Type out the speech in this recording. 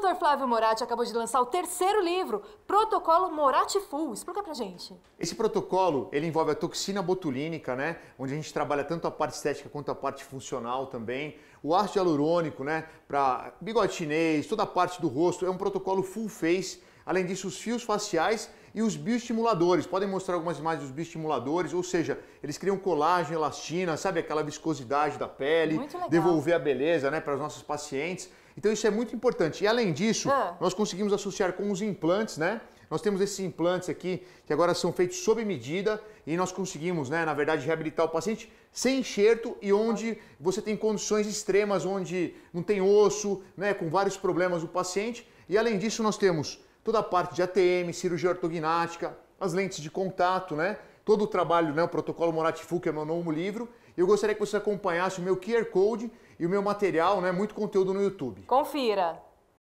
Dr. Flávio Moratti acabou de lançar o terceiro livro, Protocolo Moratti Full. Explica pra gente. Esse protocolo, ele envolve a toxina botulínica, né? Onde a gente trabalha tanto a parte estética quanto a parte funcional também. O ácido hialurônico, né? Pra bigode chinês, toda a parte do rosto. É um protocolo full face. Além disso, os fios faciais e os bioestimuladores. Podem mostrar algumas imagens dos bioestimuladores, ou seja, eles criam colágeno, elastina, sabe aquela viscosidade da pele, devolver a beleza, né, para os nossos pacientes. Então isso é muito importante. E além disso, ah. nós conseguimos associar com os implantes, né? Nós temos esses implantes aqui que agora são feitos sob medida e nós conseguimos, né, na verdade, reabilitar o paciente sem enxerto e onde você tem condições extremas, onde não tem osso, né, com vários problemas o paciente. E além disso, nós temos toda a parte de ATM, cirurgia ortognática, as lentes de contato, né? todo o trabalho, né, o Protocolo Moratifu, que é meu novo livro. Eu gostaria que você acompanhasse o meu QR Code e o meu material, né, muito conteúdo no YouTube. Confira!